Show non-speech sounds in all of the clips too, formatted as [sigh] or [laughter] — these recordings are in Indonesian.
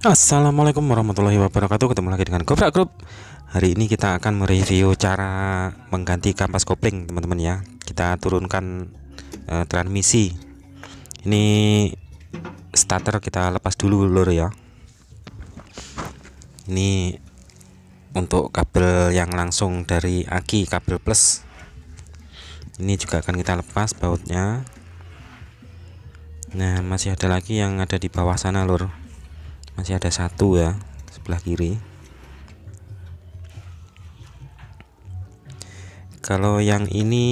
Assalamualaikum warahmatullahi wabarakatuh Ketemu lagi dengan Gobrak Group Hari ini kita akan mereview cara mengganti kampas kopling teman-teman ya Kita turunkan uh, transmisi Ini starter kita lepas dulu lur ya Ini untuk kabel yang langsung dari aki kabel plus Ini juga akan kita lepas bautnya Nah masih ada lagi yang ada di bawah sana lur masih ada satu ya sebelah kiri kalau yang ini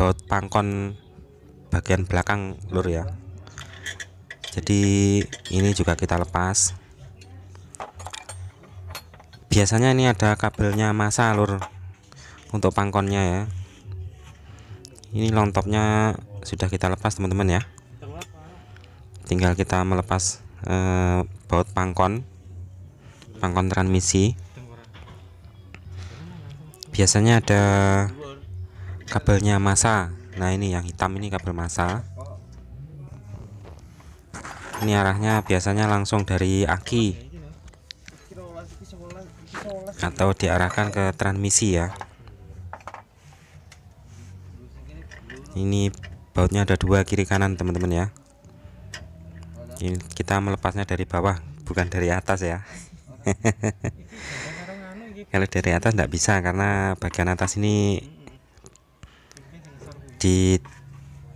baut pangkon bagian belakang lur ya jadi ini juga kita lepas biasanya ini ada kabelnya masa lur untuk pangkonnya ya ini long topnya sudah kita lepas teman-teman ya tinggal kita melepas Eh, baut pangkon pangkon transmisi biasanya ada kabelnya masa nah ini yang hitam ini kabel masa ini arahnya biasanya langsung dari aki atau diarahkan ke transmisi ya ini bautnya ada dua kiri kanan teman-teman ya ini kita melepasnya dari bawah bukan dari atas ya [laughs] kalau dari atas tidak bisa karena bagian atas ini di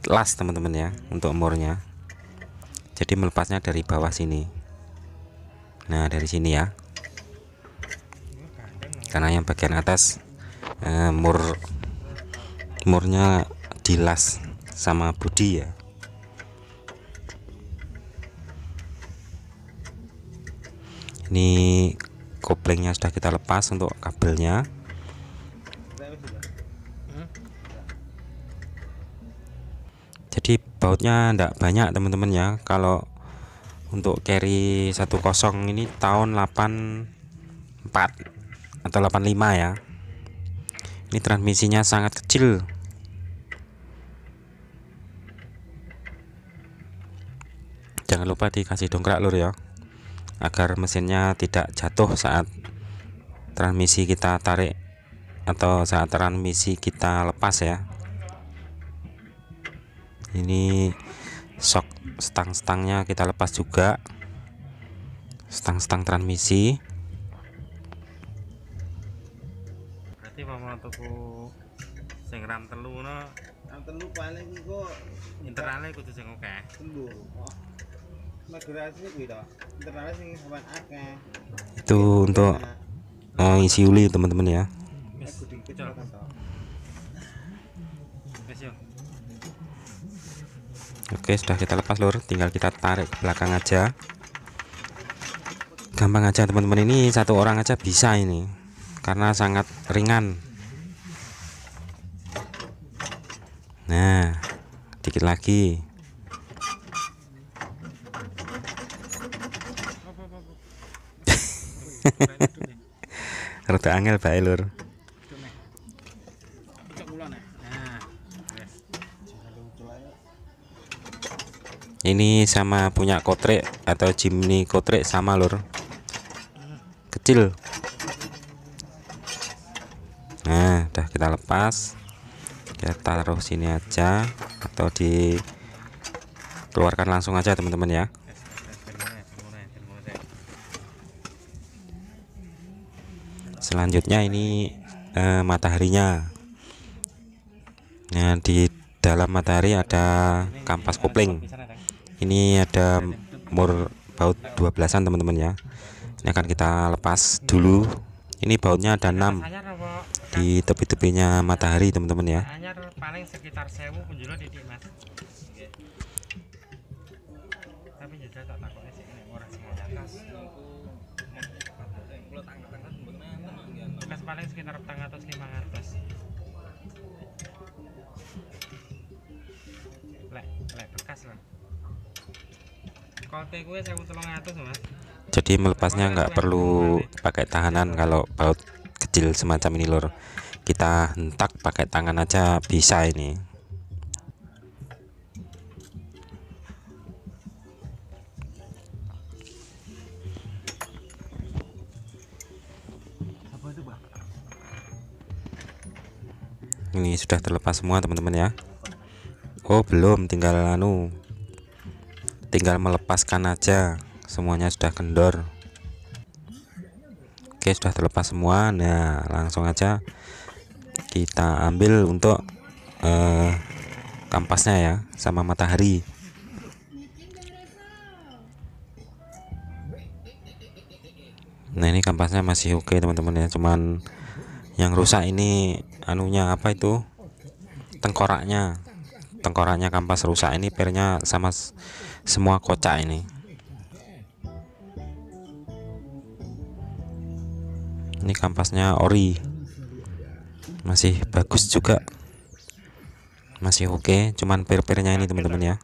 las teman-teman ya untuk umurnya jadi melepasnya dari bawah sini nah dari sini ya karena yang bagian atas eh, mur murnya dilas sama budi ya ini koplingnya sudah kita lepas untuk kabelnya jadi bautnya tidak banyak teman-teman ya kalau untuk carry 10 ini tahun 84 atau 85 ya ini transmisinya sangat kecil jangan lupa dikasih dongkrak lur ya agar mesinnya tidak jatuh saat transmisi kita tarik atau saat transmisi kita lepas ya ini shock stang-stangnya kita lepas juga stang-stang transmisi berarti mama tuku sing ram telu no ram telu paling kok internalnya kudu sing telu itu untuk uh, iya. eh, isi uli teman-teman ya eh, oke sudah kita lepas lur tinggal kita tarik ke belakang aja gampang aja teman-teman ini satu orang aja bisa ini karena sangat ringan nah dikit lagi [laughs] Rada angel bae lur. Ini sama punya kotrek atau Jimny kotrek sama lur. Kecil. Nah, udah kita lepas. Kita taruh sini aja atau di keluarkan langsung aja teman-teman ya. selanjutnya ini eh, mataharinya nah di dalam matahari ada kampas kopling ini ada mur baut 12an teman-teman ya ini akan kita lepas dulu ini bautnya ada 6 di tepi-tepinya matahari teman-teman ya tapi tak paling sekitar petang atas atas lek lek bekas lah kote gue saya butuh mas jadi melepasnya nggak perlu pakai tahanan kalau baut kecil semacam ini lor kita hentak pakai tangan aja bisa ini ini sudah terlepas semua teman-teman ya Oh belum tinggal anu tinggal melepaskan aja semuanya sudah kendor Oke sudah terlepas semua nah langsung aja kita ambil untuk eh, kampasnya ya sama matahari nah ini kampasnya masih oke teman-teman ya cuman yang rusak ini anunya apa itu tengkoraknya tengkoraknya kampas rusak ini pernya sama semua kocak ini ini kampasnya ori masih bagus juga masih oke okay. cuman per pernya ini teman-teman ya [laughs]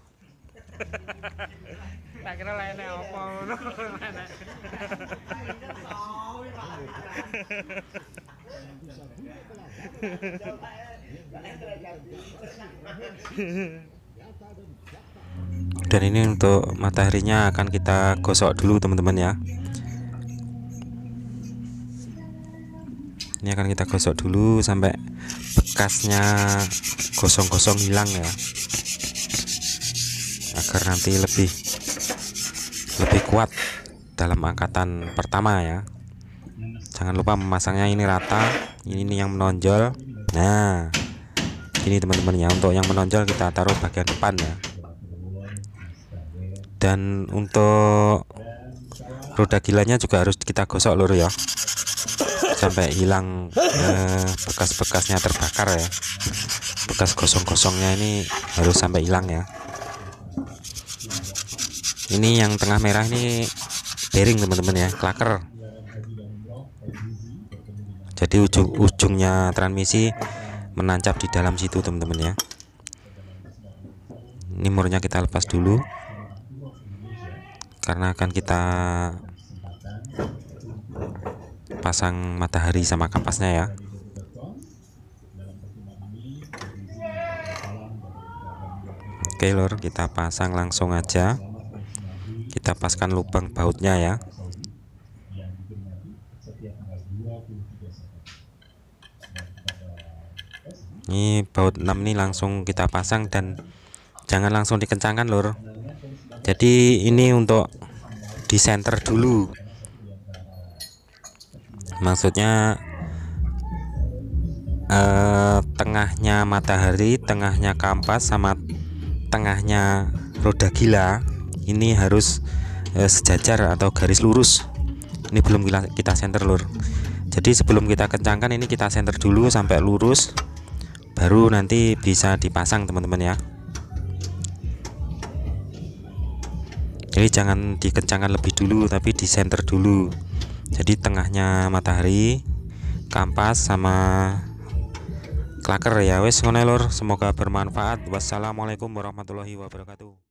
dan ini untuk mataharinya akan kita gosok dulu teman-teman ya ini akan kita gosok dulu sampai bekasnya gosong-gosong hilang ya agar nanti lebih lebih kuat dalam angkatan pertama ya jangan lupa memasangnya ini rata ini yang menonjol nah ini teman-teman ya untuk yang menonjol kita taruh bagian depan ya dan untuk roda gilanya juga harus kita gosok lur ya sampai hilang eh, bekas-bekasnya terbakar ya bekas gosong-gosongnya ini harus sampai hilang ya ini yang tengah merah ini bearing teman-teman ya klaker jadi ujung ujungnya transmisi menancap di dalam situ teman-teman ya ini murnya kita lepas dulu karena akan kita pasang matahari sama kapasnya ya oke lor kita pasang langsung aja kita paskan lubang bautnya ya ini baut 6 ini langsung kita pasang dan jangan langsung dikencangkan lor jadi ini untuk di center dulu maksudnya eh, tengahnya matahari tengahnya kampas sama tengahnya roda gila ini harus eh, sejajar atau garis lurus ini belum kita center lur jadi sebelum kita kencangkan ini kita center dulu sampai lurus baru nanti bisa dipasang teman-teman ya jadi jangan dikencangkan lebih dulu tapi di center dulu jadi tengahnya matahari kampas sama klaker ya wes semoga bermanfaat wassalamualaikum warahmatullahi wabarakatuh